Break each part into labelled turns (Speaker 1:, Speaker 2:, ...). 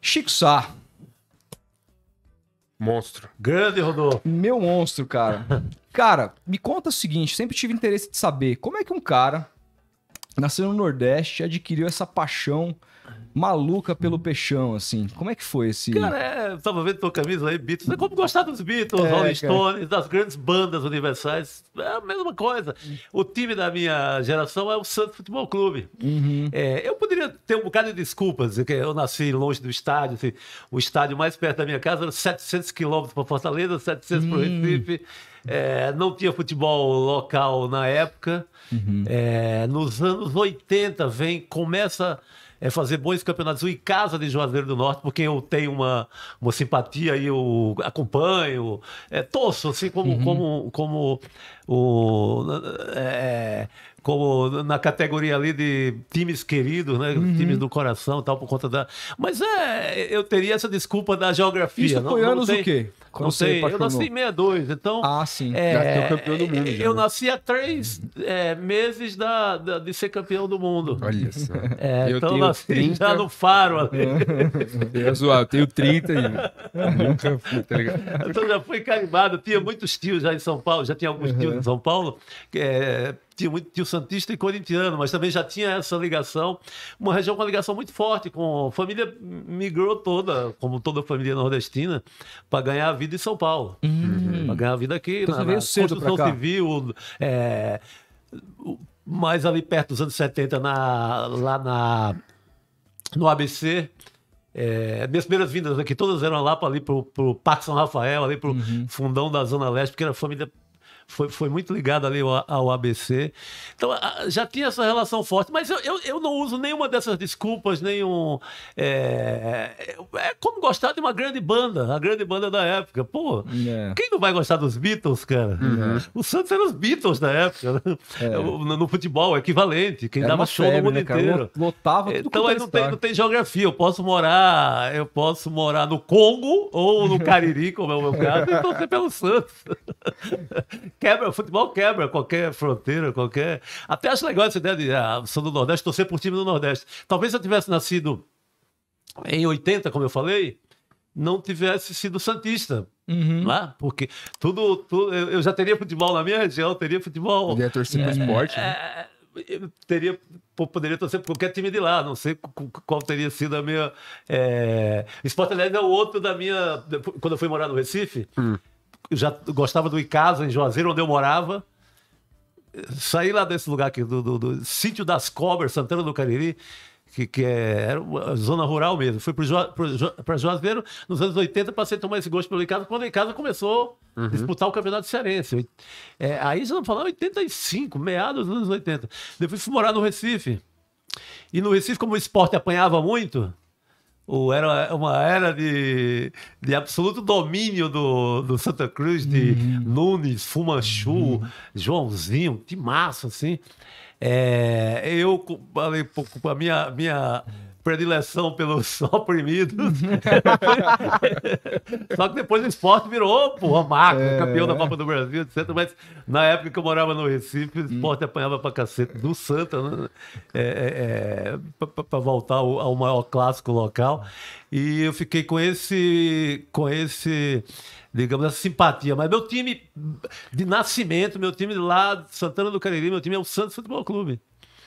Speaker 1: Chico Sá. Monstro. Grande, Rodolfo. Meu monstro, cara. cara, me conta o seguinte, sempre tive interesse de saber como é que um cara, nascendo no Nordeste, adquiriu essa paixão maluca pelo peixão, assim. Como é que foi esse. Cara, é, tava vendo tua camisa aí, Beatles. É como gostar dos Beatles, é, Rolling Stones, das grandes bandas universais. É a mesma coisa. O time da minha geração é o Santos Futebol Clube. Uhum. É, eu poderia ter um bocado de desculpas, que eu nasci longe do estádio. Assim, o estádio mais perto da minha casa era 700 quilômetros para Fortaleza, 700 para o Recife. É, não tinha futebol local na época. Uhum. É, nos anos 80 vem, começa é fazer bons campeonatos em casa de Juazeiro do Norte, porque eu tenho uma, uma simpatia e eu acompanho, é, torço, assim, como, uhum. como, como o, é, como na categoria ali de times queridos, né? Uhum. Times do coração e tal, por conta da. Mas é, eu teria essa desculpa da geografia. Isso foi não, anos não sei, o quê? Quando não sei, eu nasci em 62, então. Ah, sim. É, já é campeão do mundo. É, já, eu né? nasci há três é, meses da, da, de ser campeão do mundo. Olha só. É, eu então nasci 30... já no faro ali. eu, zoar, eu tenho 30 ainda. Nunca fui, tá ligado? Então já fui carimbado. Tinha muitos tios já em São Paulo, já tinha alguns uhum. tios em São Paulo. É, tinha muito tio Santista e corintiano, mas também já tinha essa ligação. Uma região com uma ligação muito forte, com a família migrou toda, como toda família nordestina, para ganhar a vida em São Paulo. Uhum. Para ganhar a vida aqui, então, na, na construção civil. É, mais ali perto dos anos 70, na, lá na, no ABC, é, minhas primeiras vindas aqui, todas eram lá para ali pro, Parque São Rafael, ali pro uhum. fundão da Zona Leste, porque era família foi, foi muito ligado ali ao, ao ABC. Então, já tinha essa relação forte. Mas eu, eu, eu não uso nenhuma dessas desculpas, nenhum. É, é, é como gostar de uma grande banda, a grande banda da época. Pô, yeah. É. quem não vai gostar dos Beatles, cara? Uhum. O Santos era os Beatles da época. Né? É. No, no, futebol, o equivalente. Quem era dava show febre, no mundo né, inteiro. Lotava tudo Então aí é não tem, não tem geografia. Eu posso morar, eu posso morar no Congo ou no Cariri, como é o meu caso, e torcer pelo Santos. quebra, o futebol quebra qualquer fronteira, qualquer. Até acho legal essa ideia de ah, sou do Nordeste, torcer por time do Nordeste. Talvez se eu tivesse nascido em 80, como eu falei, não tivesse sido Santista. Uhum. Lá, é? porque tudo, tudo. Eu já teria futebol na minha região, teria futebol. Teria é torcer é, esporte. Né? É, né? eu teria poderia torcer por qualquer time de lá, não sei qual teria sido a minha. É... Esporte Aliás é o outro da minha. Quando eu fui morar no Recife, hum já gostava do Icasa, em Juazeiro, onde eu morava. Saí lá desse lugar aqui, do, do, do Sítio das Cobras, Santana do Cariri, que, que é, era uma zona rural mesmo. Fui para Juazeiro nos anos 80, passei a tomar esse gosto pelo Icasa, quando o Icasa começou a uhum. disputar o Campeonato Cearense. É, aí já falando 85, meados dos anos 80. Depois fui morar no Recife. E no Recife, como o esporte apanhava muito, o era é uma era de, de absoluto domínio do, do Santa Cruz, de uhum. Nunes, Fumanchu, uhum. Joãozinho, massa assim. É, eu falei pouco a minha minha predileção pelo só só que depois o esporte virou, porra, marco, é. campeão da Copa do Brasil, etc. Mas na época que eu morava no Recife, o esporte hum. apanhava pra cacete do Santa, né? É, é, é para voltar ao, ao maior clássico local. E eu fiquei com esse. Com esse digamos, essa simpatia. Mas meu time de nascimento, meu time lá de Santana do Cariri, meu time é o Santos Futebol Clube.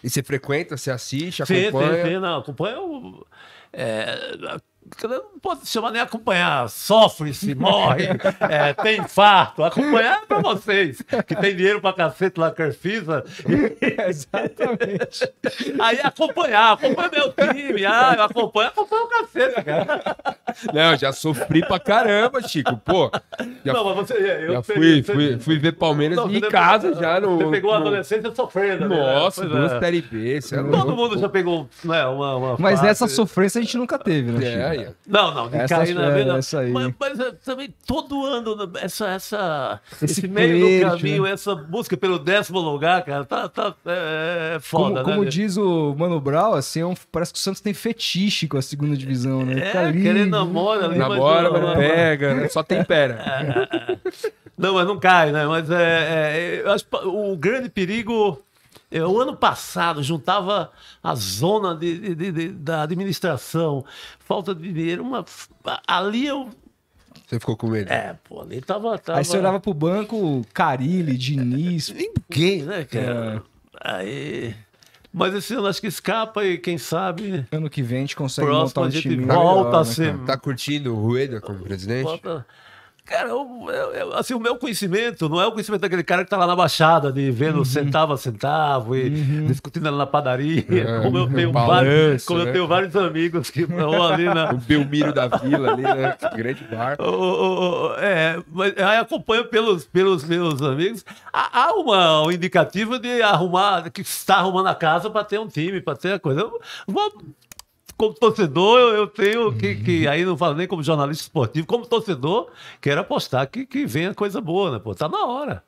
Speaker 1: E você frequenta, você assiste, acompanha? Sim, sim, sim. Não, acompanha o... É, não pode chamar nem acompanhar. Sofre-se, morre, é, tem infarto. Acompanhar é pra vocês, que tem dinheiro pra cacete lá, Carfisa. É, exatamente. Aí acompanhar, acompanha meu time. Ah, eu acompanho, acompanha o cacete, cara. Não, já sofri pra caramba, Chico. Pô. Já, não, mas você. Eu já fui, fui, fui, fui ver Palmeiras não, em casa já. No, você pegou no... a adolescência sofrendo. Né? Nossa, né? duas é. Série B. É todo louco. mundo já pegou né, uma, uma Mas fase. essa sofrência a gente nunca teve, né? É, é. Não, não, de essa cair na é, vida. Mas, mas, eh, também todo ano, essa, essa, esse, esse meio peixe, do caminho, né? essa busca pelo décimo lugar, cara, tá, tá é, é, é foda, como, né? Como diz o Mano Brown, assim, um, parece que o Santos tem fetiche com a segunda divisão, né? É, tá ali, querendo namora, ali, namora, mas, mas pega, né? só tempera. não, mas não cai, né? Mas é, é, acho, o grande perigo. É, o ano passado juntava a zona de, de, de, da administração, falta de dinheiro, uma, ali eu você ficou com medo? É, pô, ali tava. tava... Aí você olhava pro banco, Carilli, Diniz. Ninguém, né, cara? É. Aí. Mas esse ano acho que escapa e quem sabe. Ano que vem a gente consegue Próximo, montar um time. Volta melhor, a né, ser. Né, tá curtindo o Rueda como presidente? Cara, eu, eu, assim, o meu conhecimento não é o conhecimento daquele cara que tá lá na baixada, de vendo uhum. centavo a centavo e uhum. discutindo lá na padaria. É, como eu tenho, balanço, vários, né, como eu tenho vários amigos que estão ali na. O Belmiro da Vila ali, né? Grande bar. O, é, mas aí acompanho pelos, pelos meus amigos. Há, uma, um indicativo de arrumar, que está arrumando a casa para ter um time, para ter a coisa. vou como torcedor, eu, eu tenho uhum. que, que, Aí não falo nem como jornalista esportivo, como torcedor, quero apostar que, que venha coisa boa, né? Pô, tá na hora.